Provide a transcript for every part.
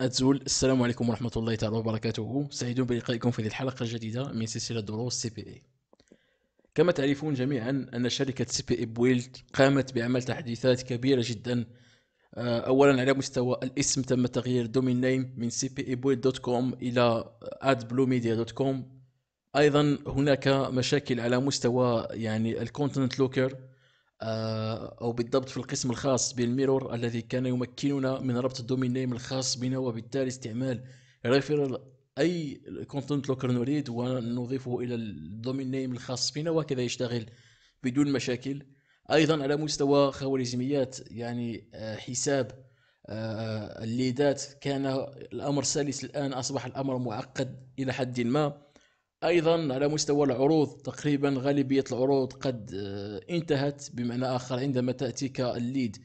أتزول السلام عليكم ورحمة الله تعالى وبركاته سعيد بلقائكم في هذه الحلقة الجديدة من سلسلة دروس سي بي اي كما تعرفون جميعا أن شركة سي بي اي بويلد قامت بعمل تحديثات كبيرة جدا آه، أولا على مستوى الاسم تم تغيير الدومين نيم من سي بي اي بويلد دوت كوم إلى ميديا دوت كوم أيضا هناك مشاكل على مستوى يعني الكونتنت لوكر آه، أو بالضبط في القسم الخاص بالميرور الذي كان يمكننا من ربط الدومين نيم الخاص بنا وبالتالي استعمال ريفيرال أي كونتنت لوكر نريد ونضيفه إلى الدومين نيم الخاص بنا وهكذا يشتغل بدون مشاكل أيضا على مستوى خوارزميات يعني آه، حساب آه، الليدات كان الأمر سلس الآن أصبح الأمر معقد إلى حد ما ايضا على مستوى العروض تقريبا غالبيه العروض قد آه، انتهت بمعنى اخر عندما تاتيك الليد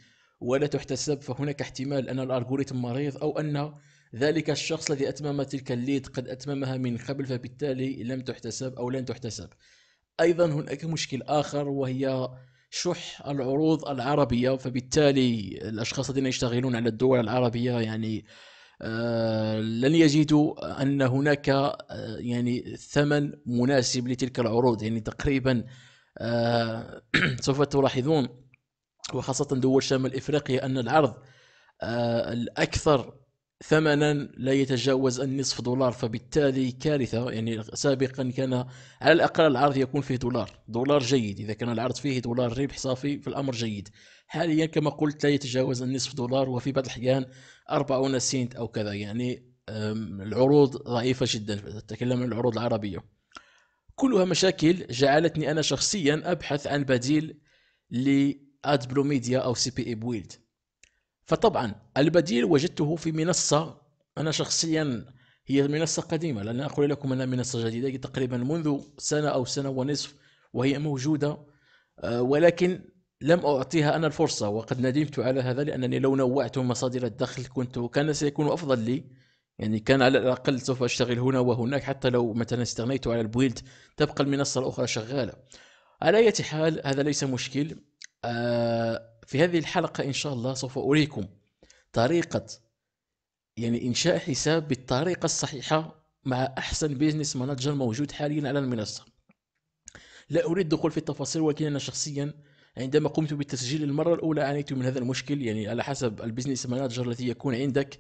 ولا تحتسب فهناك احتمال ان الالغوريتم مريض او ان ذلك الشخص الذي اتمم تلك الليد قد اتممها من قبل فبالتالي لم تحتسب او لن تحتسب ايضا هناك مشكل اخر وهي شح العروض العربيه فبالتالي الاشخاص الذين يشتغلون على الدول العربيه يعني آه، لن يجدوا ان هناك آه، يعني ثمن مناسب لتلك العروض يعني تقريبا آه، سوف تلاحظون وخاصه دول شمال افريقيا ان العرض الاكثر ثمنا لا يتجاوز النصف دولار فبالتالي كارثه يعني سابقا كان على الاقل العرض يكون فيه دولار دولار جيد اذا كان العرض فيه دولار ربح صافي فالامر جيد حاليا كما قلت لا يتجاوز النصف دولار وفي بعض الأحيان 40 سنت أو كذا يعني العروض ضعيفة جدا أتكلم عن العروض العربية كلها مشاكل جعلتني أنا شخصيا أبحث عن بديل لأد بلو ميديا أو سي بي إي بويلد فطبعا البديل وجدته في منصة أنا شخصيا هي منصة قديمة لأن أقول لكم أنها منصة جديدة تقريبا منذ سنة أو سنة ونصف وهي موجودة آه، ولكن لم أعطيها أنا الفرصة وقد ندمت على هذا لأنني لو نوعت مصادر الدخل كنت كان سيكون أفضل لي يعني كان على الأقل سوف أشتغل هنا وهناك حتى لو مثلا استغنيت على البويلد تبقى المنصة الأخرى شغالة على أي حال هذا ليس مشكل آه، في هذه الحلقة إن شاء الله سوف أريكم طريقة يعني إنشاء حساب بالطريقة الصحيحة مع أحسن بيزنس مانجر موجود حاليا على المنصة لا أريد الدخول في التفاصيل ولكن أنا شخصيا عندما قمت بالتسجيل المرة الأولى عانيت من هذا المشكل يعني على حسب البزنس مانجر الذي يكون عندك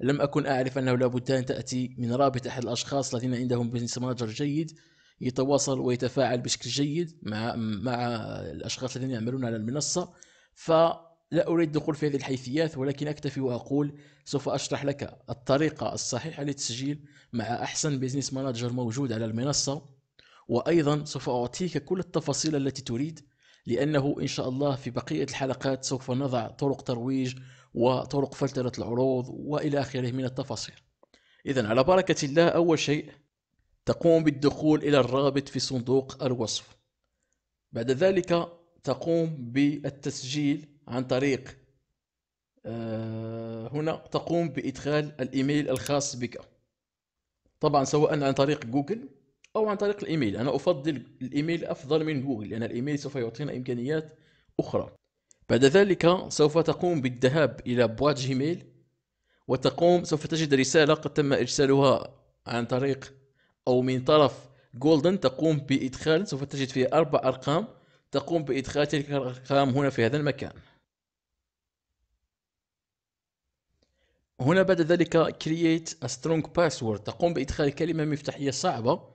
لم أكن أعرف أنه لابد أن تأتي من رابط أحد الأشخاص الذين عندهم بزنس مانجر جيد يتواصل ويتفاعل بشكل جيد مع مع الأشخاص الذين يعملون على المنصة فلا أريد الدخول في هذه الحيثيات ولكن أكتفي وأقول سوف أشرح لك الطريقة الصحيحة للتسجيل مع أحسن بزنس مانجر موجود على المنصة وأيضا سوف أعطيك كل التفاصيل التي تريد لأنه إن شاء الله في بقية الحلقات سوف نضع طرق ترويج وطرق فلترة العروض وإلى آخره من التفاصيل إذا على بركة الله أول شيء تقوم بالدخول إلى الرابط في صندوق الوصف بعد ذلك تقوم بالتسجيل عن طريق آه، هنا تقوم بإدخال الإيميل الخاص بك طبعا سواء عن طريق جوجل أو عن طريق الإيميل أنا أفضل الإيميل أفضل من جوجل لأن الإيميل سوف يعطينا إمكانيات أخرى بعد ذلك سوف تقوم بالذهاب إلى بوات جيميل وتقوم سوف تجد رسالة قد تم إرسالها عن طريق أو من طرف جولدن تقوم بإدخال سوف تجد فيها أربع أرقام تقوم بإدخال تلك الأرقام هنا في هذا المكان هنا بعد ذلك create a strong password تقوم بإدخال كلمة مفتاحية صعبة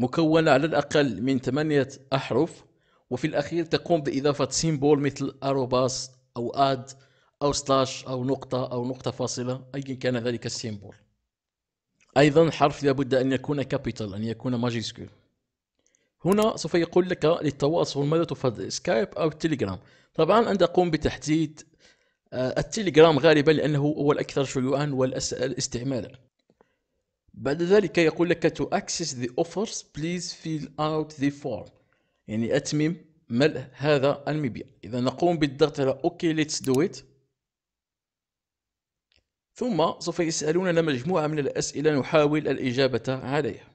مكونة على الأقل من ثمانية أحرف وفي الأخير تقوم بإضافة سيمبول مثل أروباس أو آد أو سلاش أو نقطة أو نقطة فاصلة أيا كان ذلك السيمبول أيضا حرف لابد أن يكون كابيتال أن يكون ماجيسكول هنا سوف يقول لك للتواصل ماذا تفضل سكايب أو تيليجرام طبعا أنت قم بتحديد آه، التليجرام غالبا لأنه هو الأكثر شيوعا والأسهل استعمالا بعد ذلك يقول لك to access the offers please fill out the form يعني أتمم ملء هذا المبيع إذا نقوم بالضغط على OK let's do it ثم سوف يسألوننا مجموعة من الأسئلة نحاول الإجابة عليها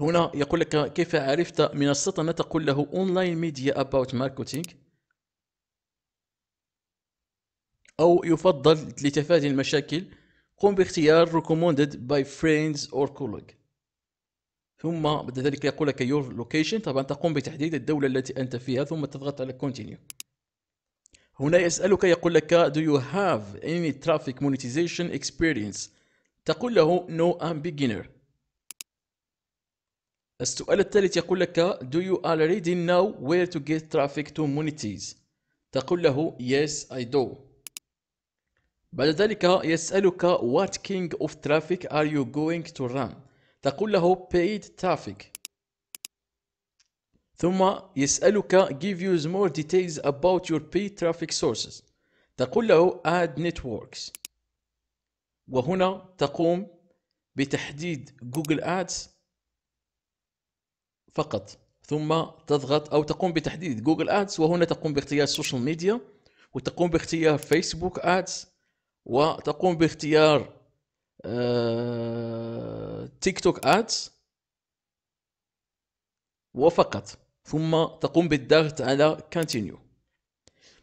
هنا يقول لك كيف عرفت منصتنا تقول له أونلاين ميديا أباوت ماركتينج أو يفضل لتفادي المشاكل قم باختيار recommended by friends or colleague ثم بعد ذلك يقول لك your location طبعا تقوم بتحديد الدولة التي أنت فيها ثم تضغط على continue هنا يسألك يقول لك do you have any traffic monetization experience تقول له no I'm beginner السؤال الثالث يقول لك do you already know where to get traffic to monetize تقول له yes I do بعد ذلك يسألك what king of traffic are you going to run تقول له paid traffic ثم يسألك give you more details about your paid traffic sources تقول له add networks وهنا تقوم بتحديد جوجل ادز فقط ثم تضغط او تقوم بتحديد جوجل ادز وهنا تقوم باختيار السوشيال ميديا وتقوم باختيار فيسبوك ادز وتقوم باختيار آه، تيك توك ادز وفقط ثم تقوم بالضغط على continue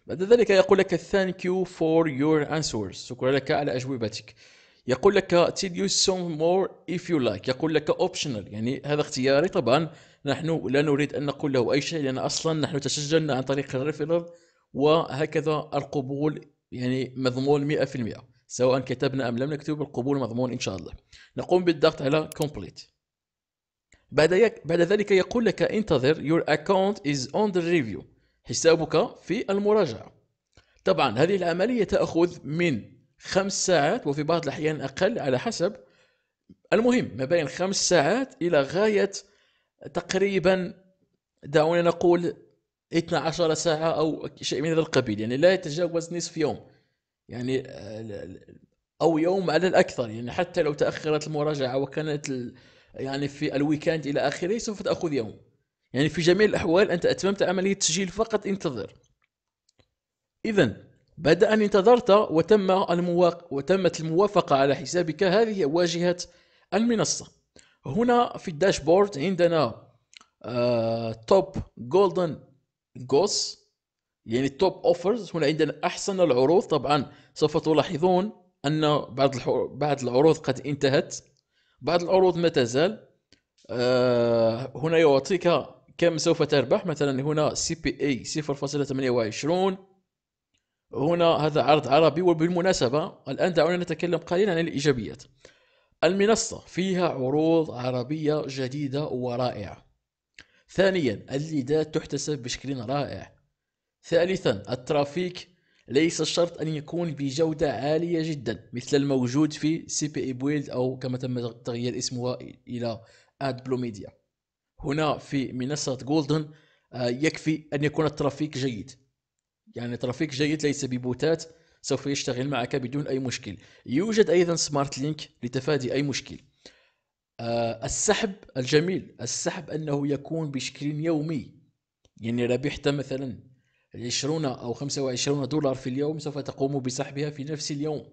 بعد ذلك يقول لك thank you for your answers شكرا لك على أجوبتك يقول لك tell you some more if you like يقول لك اوبشنال يعني هذا اختياري طبعا نحن لا نريد أن نقول له أي شيء لأن أصلا نحن تسجلنا عن طريق الريفرال وهكذا القبول يعني مضمون 100% سواء كتبنا أم لم نكتب القبول مضمون إن شاء الله نقوم بالضغط على complete بعد, بعد ذلك يقول لك انتظر your account is on the review حسابك في المراجعة طبعا هذه العملية تأخذ من خمس ساعات وفي بعض الأحيان أقل على حسب المهم ما بين خمس ساعات إلى غاية تقريبا دعونا نقول 12 ساعة أو شيء من هذا القبيل يعني لا يتجاوز نصف يوم يعني آه، أو يوم على الأكثر يعني حتى لو تأخرت المراجعة وكانت يعني في الويكاند إلى آخره سوف تأخذ يوم يعني في جميع الأحوال أنت أتممت عملية التسجيل فقط انتظر إذا بعد أن انتظرت وتم المواق... وتمت الموافقة على حسابك هذه واجهة المنصة هنا في الداشبورد عندنا توب آه، جولدن جوس يعني التوب اوفرز هنا عندنا احسن العروض طبعا سوف تلاحظون ان بعض بعض العروض قد انتهت بعض العروض ما تزال آه هنا يعطيك كم سوف تربح مثلا هنا سي بي اي 0.28 هنا هذا عرض عربي وبالمناسبة الآن دعونا نتكلم قليلا عن الإيجابيات المنصة فيها عروض عربية جديدة ورائعة ثانيا الليدات تحتسب بشكل رائع ثالثا الترافيك ليس شرط أن يكون بجودة عالية جدا مثل الموجود في سي بي اي بويلد أو كما تم تغيير اسمها إلى اد بلو ميديا هنا في منصة جولدن آه، يكفي أن يكون الترافيك جيد يعني ترافيك جيد ليس ببوتات سوف يشتغل معك بدون أي مشكل يوجد أيضا سمارت لينك لتفادي أي مشكل آه، السحب الجميل السحب أنه يكون بشكل يومي يعني ربحت مثلا 20 أو 25 دولار في اليوم سوف تقوم بسحبها في نفس اليوم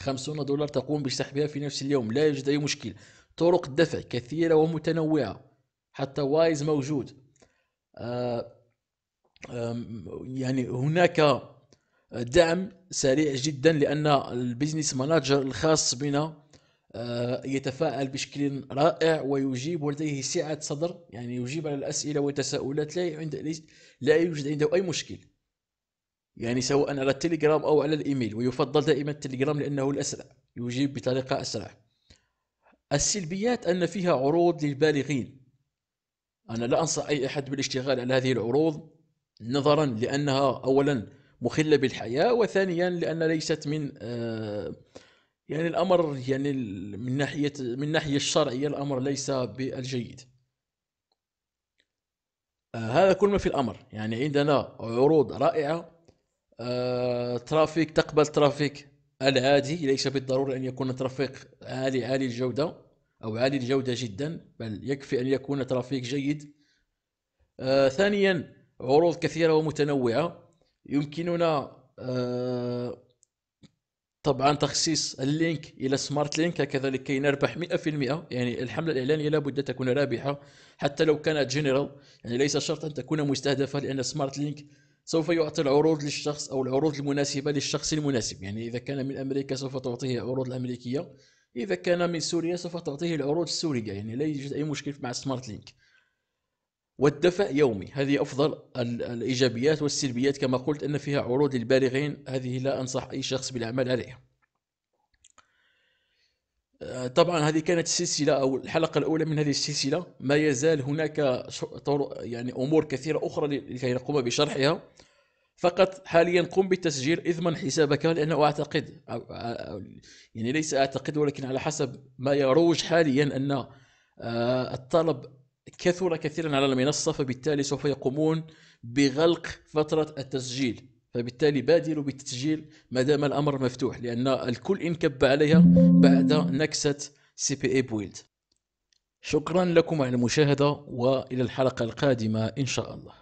50 دولار تقوم بسحبها في نفس اليوم لا يوجد أي مشكل طرق الدفع كثيرة ومتنوعة حتى وايز موجود آه، يعني هناك دعم سريع جدا لأن البيزنس ماناجر الخاص بنا آه، يتفاءل بشكل رائع ويجيب ولديه سعة صدر يعني يجيب على الأسئلة والتساؤلات لا عند لا يوجد عنده أي مشكل يعني سواء على التليجرام أو على الإيميل ويفضل دائما التليجرام لأنه الأسرع يجيب بطريقة أسرع السلبيات أن فيها عروض للبالغين أنا لا أنصح أي أحد بالاشتغال على هذه العروض نظرا لأنها أولا مخلة بالحياة وثانيا لأن ليست من آه يعني الأمر يعني من ناحية من ناحية الشرعية الأمر ليس بالجيد آه، هذا كل ما في الأمر يعني عندنا عروض رائعة آه، ترافيك تقبل ترافيك العادي ليس بالضرورة أن يكون ترافيك عالي عالي الجودة أو عالي الجودة جدا بل يكفي أن يكون ترافيك جيد آه، ثانيا عروض كثيرة ومتنوعة يمكننا طبعا تخصيص اللينك الى سمارت لينك هكذا لكي نربح 100% يعني الحمله الاعلانيه لابد ان تكون رابحه حتى لو كانت جنرال يعني ليس شرط ان تكون مستهدفه لان سمارت لينك سوف يعطي العروض للشخص او العروض المناسبه للشخص المناسب يعني اذا كان من امريكا سوف تعطيه العروض الامريكيه اذا كان من سوريا سوف تعطيه العروض السوريه يعني لا يوجد اي مشكل مع سمارت لينك والدفع يومي هذه أفضل الإيجابيات والسلبيات كما قلت أن فيها عروض للبالغين هذه لا أنصح أي شخص بالعمل عليها آه، طبعا هذه كانت السلسلة أو الحلقة الأولى من هذه السلسلة ما يزال هناك يعني أمور كثيرة أخرى لكي نقوم بشرحها فقط حاليا قم بالتسجيل اضمن حسابك لأنه أعتقد يعني ليس أعتقد ولكن على حسب ما يروج حاليا أن آه، الطلب كثر كثيرا على المنصة فبالتالي سوف يقومون بغلق فترة التسجيل فبالتالي بادروا بالتسجيل ما دام الأمر مفتوح لأن الكل انكب عليها بعد نكسة سي بي اي بويلد شكرا لكم على المشاهدة وإلى الحلقة القادمة إن شاء الله